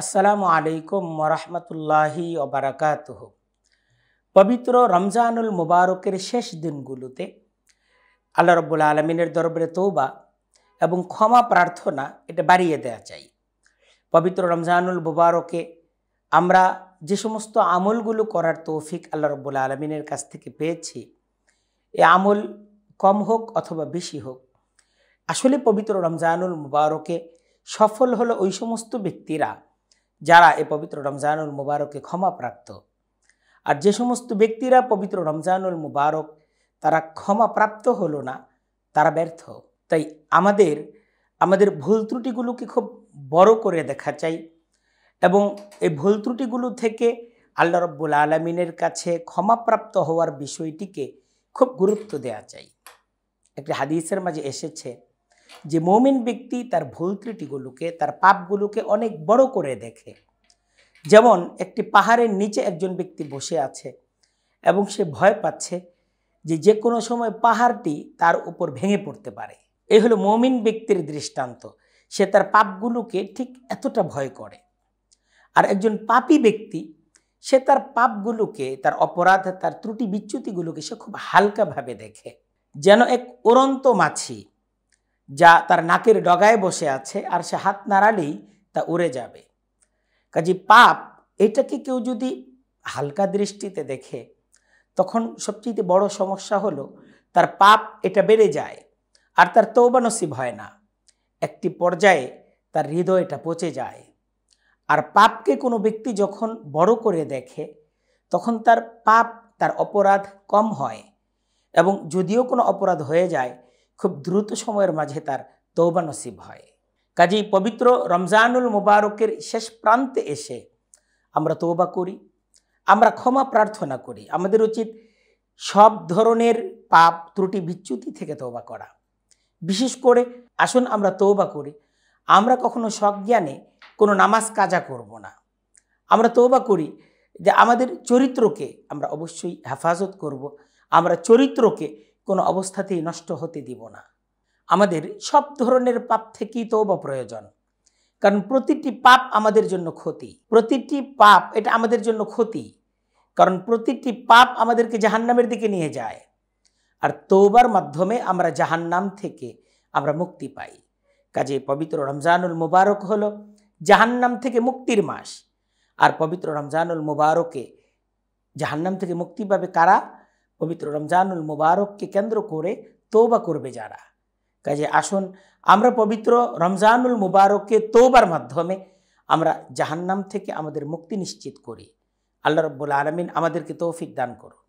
আসসালামু আলাইকুম মরহমতুল্লাহি অবরাকাত পবিত্র রমজানুল মুবারকের শেষ দিনগুলোতে আল্লাহ রব্বুল আলমিনের দরবারে তৌবা এবং ক্ষমা প্রার্থনা এটা বাড়িয়ে দেওয়া চাই পবিত্র রমজানুল মুবারকে আমরা যে সমস্ত আমলগুলো করার তৌফিক আল্লাহ রব্বুল আলমিনের কাছ থেকে পেয়েছি এ আমল কম হোক অথবা বেশি হোক আসলে পবিত্র রমজানুল মুবারকে সফল হলো ওই সমস্ত ব্যক্তিরা যারা এ পবিত্র রমজানুল মুবারকে ক্ষমা প্রাপ্ত আর যে সমস্ত ব্যক্তিরা পবিত্র রমজানুল মুবারক তারা ক্ষমা প্রাপ্ত হলো না তারা ব্যর্থ তাই আমাদের আমাদের ভুল ত্রুটিগুলোকে খুব বড় করে দেখা চাই এবং এই ভুল ত্রুটিগুলো থেকে আল্লাহ রব্বুল আলমিনের কাছে ক্ষমাপ্রাপ্ত হওয়ার বিষয়টিকে খুব গুরুত্ব দেওয়া চাই একটি হাদিসের মাঝে এসেছে যে মৌমিন ব্যক্তি তার ভুল ত্রুটিগুলোকে তার পাপগুলোকে অনেক বড় করে দেখে যেমন একটি পাহাড়ের নিচে একজন ব্যক্তি বসে আছে এবং সে ভয় পাচ্ছে যে যে কোনো সময় পাহাড়টি তার উপর ভেঙে পড়তে পারে এই হলো মৌমিন ব্যক্তির দৃষ্টান্ত সে তার পাপগুলোকে ঠিক এতটা ভয় করে আর একজন পাপি ব্যক্তি সে তার পাপগুলোকে তার অপরাধ তার ত্রুটি বিচ্যুতিগুলোকে সে খুব হালকাভাবে দেখে যেন এক উড়ন্ত মাছি যা তার নাকের ডগায় বসে আছে আর সে হাত নাড়ালেই তা উড়ে যাবে কাজী পাপ এটাকে কেউ যদি হালকা দৃষ্টিতে দেখে তখন সবচেয়ে বড় সমস্যা হলো তার পাপ এটা বেড়ে যায় আর তার তৌবা নসিব হয় না একটি পর্যায়ে তার হৃদয়টা পচে যায় আর পাপকে কোনো ব্যক্তি যখন বড় করে দেখে তখন তার পাপ তার অপরাধ কম হয় এবং যদিও কোনো অপরাধ হয়ে যায় খুব দ্রুত সময়ের মাঝে তার তৌবা নসিব হয় কাজেই পবিত্র রমজানুল মুবারকের শেষ প্রান্তে এসে আমরা তৌবা করি আমরা ক্ষমা প্রার্থনা করি আমাদের উচিত সব ধরনের পাপ ত্রুটি বিচ্যুতি থেকে তৌবা করা বিশেষ করে আসুন আমরা তৌবা করি আমরা কখনো সজ্ঞানে কোনো নামাজ কাজা করব না আমরা তৌবা করি যে আমাদের চরিত্রকে আমরা অবশ্যই হেফাজত করব আমরা চরিত্রকে কোনো অবস্থাতেই নষ্ট হতে দিব না আমাদের সব ধরনের পাপ থেকেই তৌবা প্রয়োজন কারণ প্রতিটি পাপ আমাদের জন্য ক্ষতি প্রতিটি পাপ এটা আমাদের জন্য ক্ষতি কারণ প্রতিটি পাপ আমাদেরকে জাহান্নামের দিকে নিয়ে যায় আর তৌবার মাধ্যমে আমরা জাহান্নাম থেকে আমরা মুক্তি পাই কাজে পবিত্র রমজানুল মুবারক হলো জাহান্নাম থেকে মুক্তির মাস আর পবিত্র রমজানুল মুবারকে জাহান্নাম থেকে মুক্তি পাবে কারা পবিত্র রমজানুল মুবারককে কেন্দ্র করে তোবা করবে যারা কাজে আসুন আমরা পবিত্র রমজানুল মুবারককে তোবার মাধ্যমে আমরা জাহান্নাম থেকে আমাদের মুক্তি নিশ্চিত করি আল্লাহ রব্বুল আলমিন আমাদেরকে তৌফিক দান করুন